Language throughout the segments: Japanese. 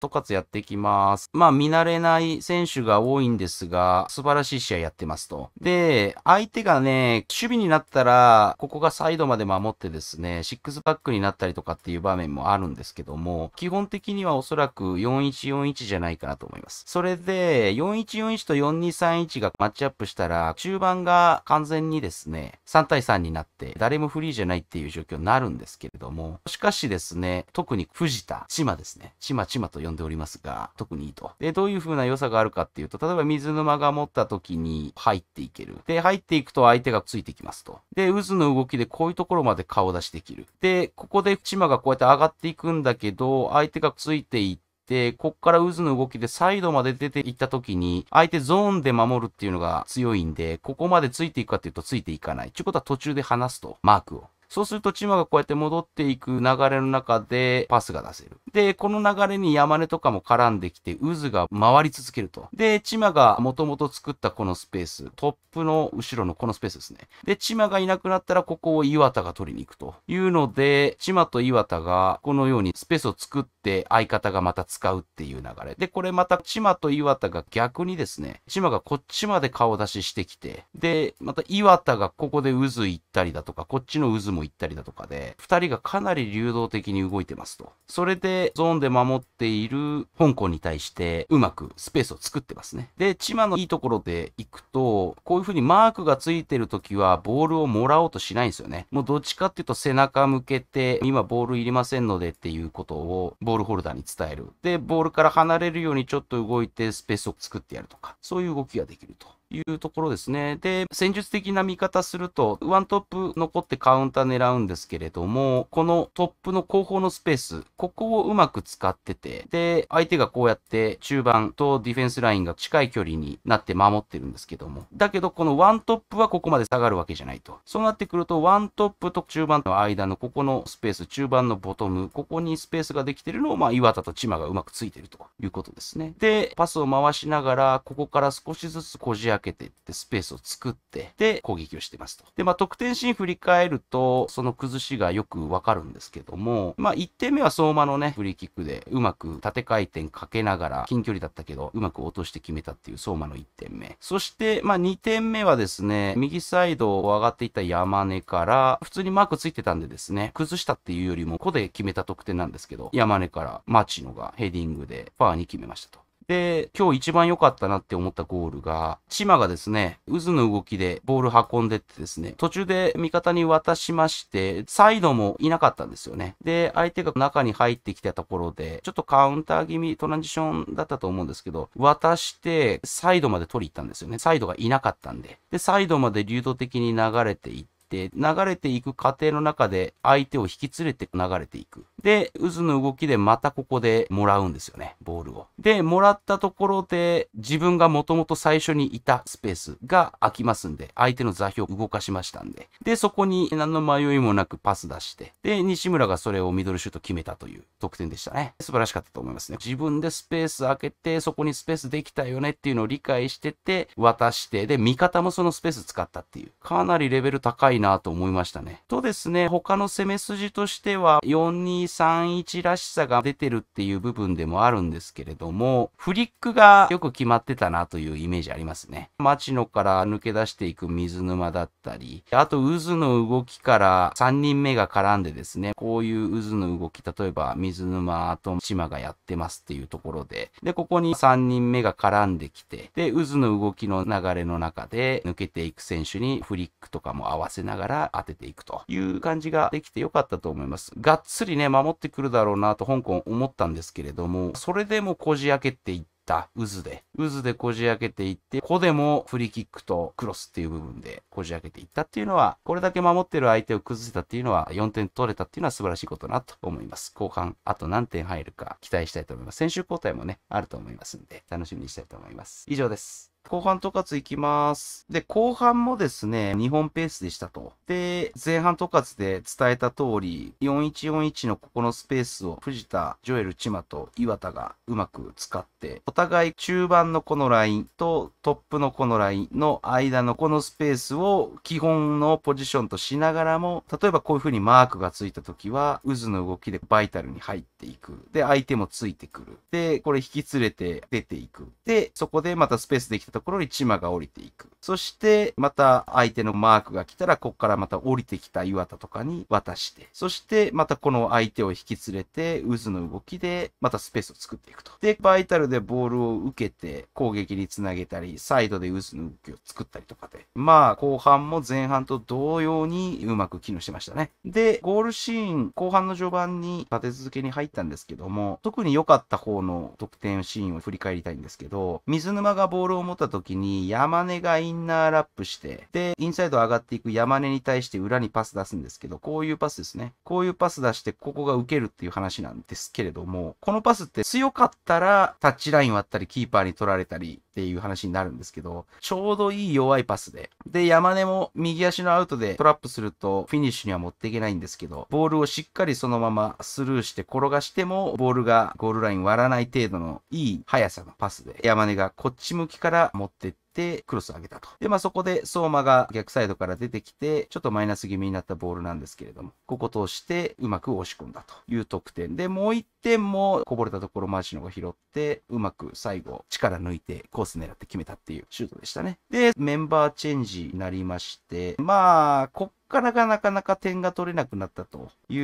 とかつやっていきます。まあ見慣れない選手が多いんですが、素晴らしい試合やってますと。で、相手がね、守備になったら、ここがサイドまで守ってですね、シックスバックになったりとかっていう場面もあるんですけども、基本的にはおそらく4141じゃないかなと思います。それで、4141と4231がマッチアップしたら、中盤が完全にですね、3対3になって、誰もフリーじゃないっていう状況になるんですけれども、しかしですね、特に藤田、千葉ですね、千葉千葉と呼んでおりますが、特にいいと。で、どういう風な良さがあるかっていうと、例えば水沼が持った時に入っていける。で、入っていくと相手がついてきますと。で、渦の動きでこういうところまで顔出しできる。で、ここで島がこうやって上がっていくんだけど、相手がついていって、で、こっから渦の動きでサイドまで出ていった時に、相手ゾーンで守るっていうのが強いんで、ここまでついていくかっていうとついていかない。ちゅうことは途中で離すと、マークを。そうするとチマがこうやって戻っていく流れの中でパスが出せる。で、この流れに山根とかも絡んできて渦が回り続けると。で、チマが元々作ったこのスペース、トップの後ろのこのスペースですね。で、チマがいなくなったらここを岩田が取りに行くというので、チマと岩田がこのようにスペースを作って相方がまた使うっていう流れ。で、これまたチマと岩田が逆にですね、チマがこっちまで顔出ししてきて、で、また岩田がここで渦行ったりだとか、こっちの渦もも行ったりだとかで、2人がかなり流動的に動いてますと。それで、ゾーンで守っている香港に対して、うまくスペースを作ってますね。で、千葉のいいところで行くと、こういう風にマークがついてる時は、ボールをもらおうとしないんですよね。もうどっちかっていうと、背中向けて、今ボールいりませんのでっていうことを、ボールホルダーに伝える。で、ボールから離れるようにちょっと動いて、スペースを作ってやるとか、そういう動きができると。いうところですね。で、戦術的な見方すると、ワントップ残ってカウンター狙うんですけれども、このトップの後方のスペース、ここをうまく使ってて、で、相手がこうやって中盤とディフェンスラインが近い距離になって守ってるんですけども、だけどこのワントップはここまで下がるわけじゃないと。そうなってくると、ワントップと中盤の間のここのスペース、中盤のボトム、ここにスペースができてるのを、まあ、岩田と千葉がうまくついてるということですね。で、パスを回しながら、ここから少しずつこじ上げけていって、スペースを作って、で、攻撃をしてますと。で、まあ、得点シーン振り返ると、その崩しがよくわかるんですけども、まあ、1点目は相馬のね、フリーキックで、うまく縦回転かけながら、近距離だったけど、うまく落として決めたっていう相馬の1点目。そして、まあ、2点目はですね、右サイドを上がっていった山根から、普通にマークついてたんでですね、崩したっていうよりも、個で決めた得点なんですけど、山根から、町野がヘディングで、パワーに決めましたと。で、今日一番良かったなって思ったゴールが、チマがですね、渦の動きでボール運んでってですね、途中で味方に渡しまして、サイドもいなかったんですよね。で、相手が中に入ってきたところで、ちょっとカウンター気味、トランジションだったと思うんですけど、渡して、サイドまで取り行ったんですよね。サイドがいなかったんで。で、サイドまで流動的に流れていって、流れていく過程の中で相手を引き連れて流れていく。で、渦の動きでまたここでもらうんですよね、ボールを。で、もらったところで、自分がもともと最初にいたスペースが空きますんで、相手の座標を動かしましたんで。で、そこに何の迷いもなくパス出して、で、西村がそれをミドルシュート決めたという得点でしたね。素晴らしかったと思いますね。自分でスペース空けて、そこにスペースできたよねっていうのを理解してて、渡して、で、味方もそのスペース使ったっていう、かなりレベル高いなと思いましたね。とですね、他の攻め筋としては、4 2 3 1らしさが出てるっていう部分でもあるんですけれども、フリックがよく決まってたなというイメージありますね。町野から抜け出していく水沼だったり、あと渦の動きから3人目が絡んでですね、こういう渦の動き、例えば水沼と島がやってますっていうところで、で、ここに3人目が絡んできて、で、渦の動きの流れの中で抜けていく選手にフリックとかも合わせながら当てていくという感じができてよかったと思います。がっつりね、守ってくるだろうなと香港思ったんですけれども、それでもこじ開けていって、た渦で、渦でこじ開けていって、ここでもフリーキックとクロスっていう部分でこじ開けていったっていうのは、これだけ守ってる相手を崩せたっていうのは、4点取れたっていうのは素晴らしいことなと思います。後半、あと何点入るか期待したいと思います。先週交代もね、あると思いますんで、楽しみにしたいと思います。以上です。後半統括行きます。で、後半もですね、日本ペースでしたと。で、前半統括で伝えた通り、4141のここのスペースを藤田、ジョエル、千葉と岩田がうまく使って、お互い中盤のこのラインとトップのこのラインの間のこのスペースを基本のポジションとしながらも、例えばこういう風にマークがついた時は、渦の動きでバイタルに入っていく。で、相手もついてくる。で、これ引き連れて出ていく。で、そこでまたスペースできたところにチマが降りていく。そして、また相手のマークが来たら、こっからまた降りてきた岩田とかに渡して、そしてまたこの相手を引き連れて、渦の動きで、またスペースを作っていくと。で、バイタルでボールを受けて、攻撃につなげたり、サイドで渦の動きを作ったりとかで。まあ、後半も前半と同様にうまく機能してましたね。で、ゴールシーン、後半の序盤に立て続けに入ったんですけども、特に良かった方の得点シーンを振り返りたいんですけど、水沼がボールを持ったった時に、山根がインナーラップして、で、インサイド上がっていく山根に対して裏にパス出すんですけど、こういうパスですね。こういうパス出して、ここが受けるっていう話なんですけれども、このパスって強かったら、タッチライン割ったり、キーパーに取られたりっていう話になるんですけど、ちょうどいい弱いパスで、で、山根も右足のアウトでトラップすると、フィニッシュには持っていけないんですけど、ボールをしっかりそのままスルーして転がしても、ボールがゴールライン割らない程度のいい速さのパスで、山根がこっち向きから持ってって、クロス上げたと。で、まあそこで相馬が逆サイドから出てきて、ちょっとマイナス気味になったボールなんですけれども、ここ通してうまく押し込んだという得点で、もう1点もこぼれたところマーチノが拾って、うまく最後力抜いてコース狙って決めたっていうシュートでしたね。で、メンバーチェンジになりまして、まあ、こっからがなかなか点が取れなくなったとい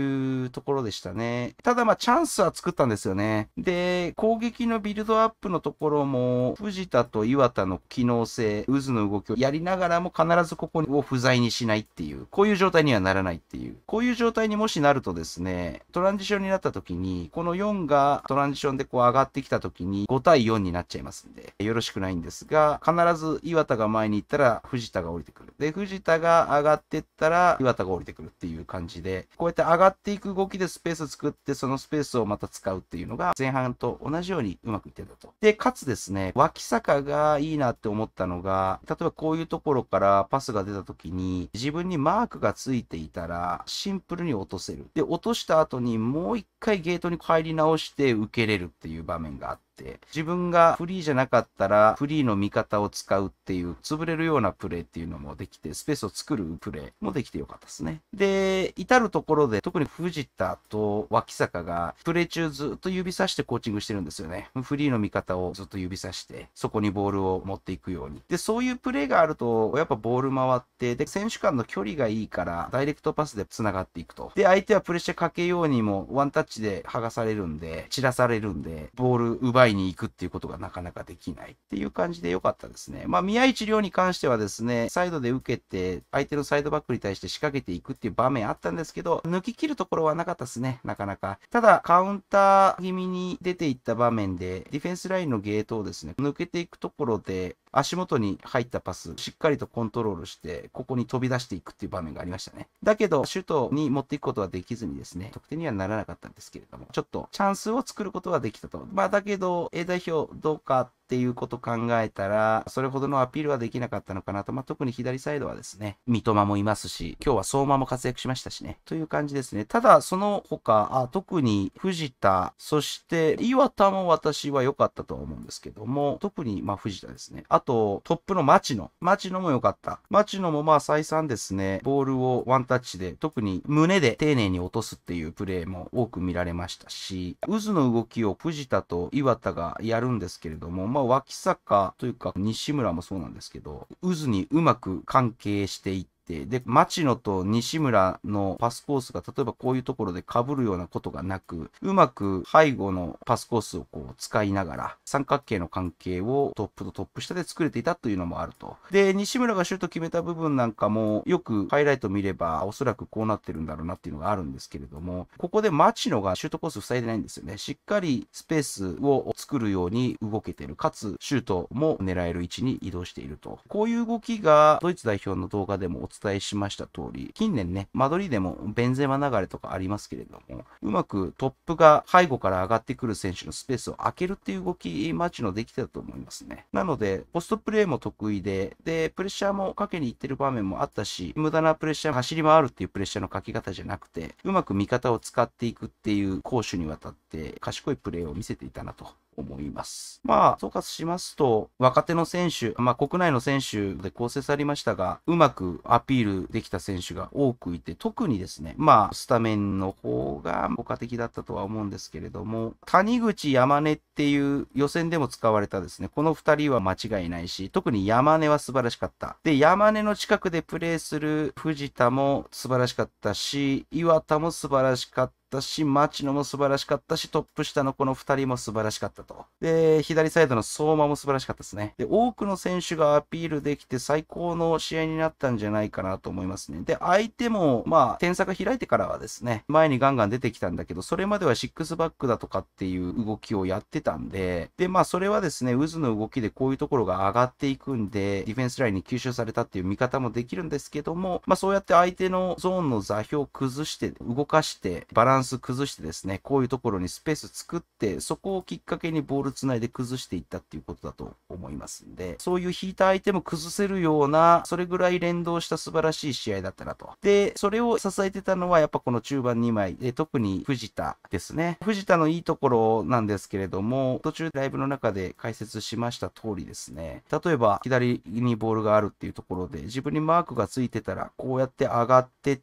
うところでしたね。ただまあチャンスは作ったんですよね。で、攻撃のビルドアップのところも、藤田と岩田の機能能性、渦の動きをやりながらも必ずここを不在にしないっていう、こういう状態にはならないっていう、こういう状態にもしなるとですね、トランジションになった時に、この4がトランジションでこう上がってきた時に5対4になっちゃいますんで、よろしくないんですが、必ず岩田が前に行ったら藤田が降りてくる。で、藤田が上がってったら岩田が降りてくるっていう感じで、こうやって上がっていく動きでスペース作って、そのスペースをまた使うっていうのが前半と同じようにうまくいってたと。で、かつですね、脇坂がいいなって思思ったのが、例えばこういうところからパスが出た時に、自分にマークがついていたら、シンプルに落とせる。で、落とした後にもう一回ゲートに帰り直して受けれるっていう場面があって、って、、自分がフリーじゃなかったら、フリーの味方を使うっていう、潰れるようなプレーっていうのもできて、スペースを作るプレーもできてよかったですね。で、至るところで、特に藤田と脇坂が、プレイ中ずっと指さしてコーチングしてるんですよね。フリーの味方をずっと指さして、そこにボールを持っていくように。で、そういうプレーがあると、やっぱボール回って、で、選手間の距離がいいから、ダイレクトパスで繋がっていくと。で、相手はプレッシャーかけようにも、ワンタッチで剥がされるんで、散らされるんで、ボール奪いに行くっていうことがなかなかできないっていう感じで良かったですね。まあ、宮市亮に関してはですね、サイドで受けて、相手のサイドバックに対して仕掛けていくっていう場面あったんですけど、抜き切るところはなかったですね、なかなか。ただ、カウンター気味に出ていった場面で、ディフェンスラインのゲートをですね、抜けていくところで、足元に入ったパス、しっかりとコントロールして、ここに飛び出していくっていう場面がありましたね。だけど、シュートに持っていくことはできずにですね、得点にはならなかったんですけれども、ちょっとチャンスを作ることはできたと。まあ、だけど、A 代表どうかっていうこと考えたら、それほどのアピールはできなかったのかなと、まあ、特に左サイドはですね、三笘もいますし、今日は相馬も活躍しましたしね、という感じですね。ただ、その他、あ特に藤田、そして岩田も私は良かったと思うんですけども、特にまあ藤田ですね。あと、トップの町野。町野も良かった。町野もまあ再三ですね、ボールをワンタッチで、特に胸で丁寧に落とすっていうプレーも多く見られましたし、渦の動きを藤田と岩田がやるんですけれども、まあ、脇坂というか、西村もそうなんですけど、渦にうまく関係していて、で、町野と西村のパスコースが例えばこういうところで被るようなことがなく、うまく背後のパスコースをこう使いながら、三角形の関係をトップとトップ下で作れていたというのもあると。で、西村がシュート決めた部分なんかも、よくハイライト見れば、おそらくこうなってるんだろうなっていうのがあるんですけれども、ここで町野がシュートコース塞いでないんですよね。しっかりスペースを作るように動けてる。かつ、シュートも狙える位置に移動していると。こういう動きが、ドイツ代表の動画でもお伝えしました通り、近年ね、間取りでもベンゼマ流れとかありますけれども、うまくトップが背後から上がってくる選手のスペースを空けるっていう動き、マチのできてたと思いますね。なので、ポストプレーも得意で、で、プレッシャーもかけに行ってる場面もあったし、無駄なプレッシャー、走り回るっていうプレッシャーのかけ方じゃなくて、うまく味方を使っていくっていう攻守にわたって賢いプレーを見せていたなと思います。まあ、総括しますと、若手の選手、まあ国内の選手で構成されましたが、うまくアピールできた選手が多くいて、特にですね、まあ、スタメンの方が効果的だったとは思うんですけれども、谷口山根っていう予選でも使われたですね、この二人は間違いないし、特に山根は素晴らしかった。で、山根の近くでプレーする藤田も素晴らしかったし、岩田も素晴らしかった。ったし、町野も素晴らしかったし、トップ下のこの2人も素晴らしかったと。で、左サイドの相馬も素晴らしかったですね。で、多くの選手がアピールできて最高の試合になったんじゃないかなと思いますね。で、相手も、まあ、点差が開いてからはですね、前にガンガン出てきたんだけど、それまでは6バックだとかっていう動きをやってたんで、で、まあ、それはですね、渦の動きでこういうところが上がっていくんで、ディフェンスラインに吸収されたっていう見方もできるんですけども、まあ、そうやって相手のゾーンの座標を崩して、動かして、バランス崩してですね、こういうところにスペース作って、そこをきっかけにボールつないで崩していったっていうことだと思いますんで、そういう引いた相手も崩せるような、それぐらい連動した素晴らしい試合だったなと。で、それを支えてたのはやっぱこの中盤2枚で、特に藤田ですね。藤田のいいところなんですけれども、途中ライブの中で解説しました通りですね、例えば左にボールがあるっていうところで、自分にマークがついてたら、こうやって上がってって、、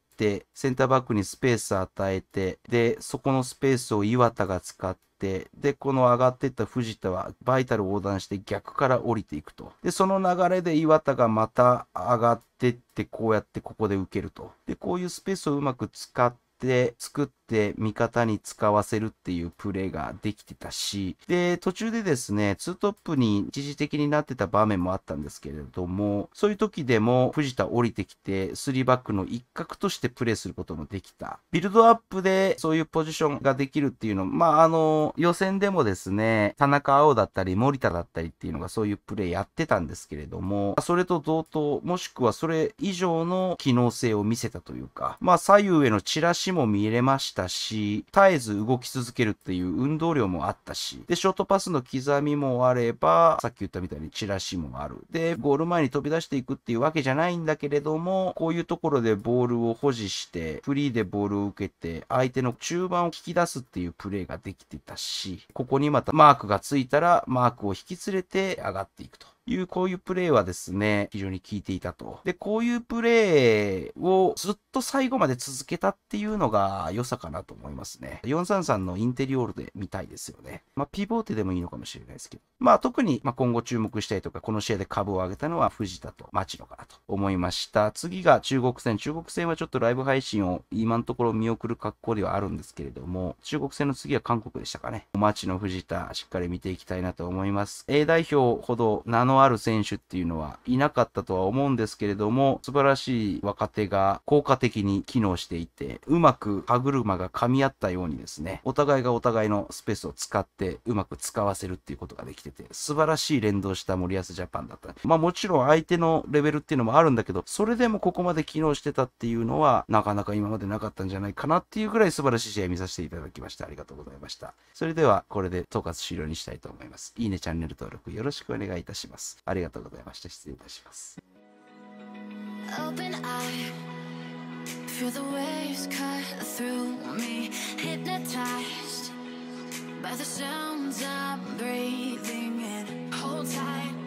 センターバックにスペース与えて、で、そこのスペースを岩田が使って、で、この上がっていった藤田はバイタル横断して逆から降りていくと。で、その流れで岩田がまた上がってって、こうやってここで受けると。で、こういうスペースをうまく使って、作って、して味方に使わせるっていうプレーができてたし、で、途中でですね、2トップに一時的になってた場面もあったんですけれども、そういう時でも藤田降りてきて、3バックの一角としてプレーすることもできた。ビルドアップでそういうポジションができるっていうの、まあ、あの、予選でもですね、田中碧だったり森田だったりっていうのがそういうプレーやってたんですけれども、それと同等、もしくはそれ以上の機能性を見せたというか、まあ、左右へのチラシも見れましたたし、絶えず動き続けるっていう運動量もあったし、で、ショートパスの刻みもあれば、さっき言ったみたいにチラシもある。で、ゴール前に飛び出していくっていうわけじゃないんだけれども、こういうところでボールを保持して、フリーでボールを受けて、相手の中盤を引き出すっていうプレーができてたし、ここにまたマークがついたら、マークを引き連れて上がっていくと。いう、こういうプレイはですね、非常に効いていたと。で、こういうプレイをずっと最後まで続けたっていうのが良さかなと思いますね。433のインテリオールで見たいですよね。まあ、ピボーテでもいいのかもしれないですけど。まあ、特に、まあ、今後注目したいとか、この試合で株を上げたのは藤田と町野かなと思いました。次が中国戦。中国戦はちょっとライブ配信を今のところ見送る格好ではあるんですけれども、中国戦の次は韓国でしたかね。町野藤田、しっかり見ていきたいなと思います。A 代表ほど名ののある選手っていうのはいなかったとは思うんですけれども、素晴らしい若手が効果的に機能していて、うまく歯車が噛み合ったようにですね、お互いがお互いのスペースを使ってうまく使わせるっていうことができてて、素晴らしい連動した森保ジャパンだった。まあもちろん相手のレベルっていうのもあるんだけど、それでもここまで機能してたっていうのは、なかなか今までなかったんじゃないかなっていうぐらい素晴らしい試合見させていただきました。ありがとうございました。それではこれで統括終了にしたいと思います。いいね、チャンネル登録よろしくお願いいたします。。ありがとうございました。失礼いたします。Open eye, feel the waves cut through me, hypnotized by the sounds I'm breathing in. Hold tight.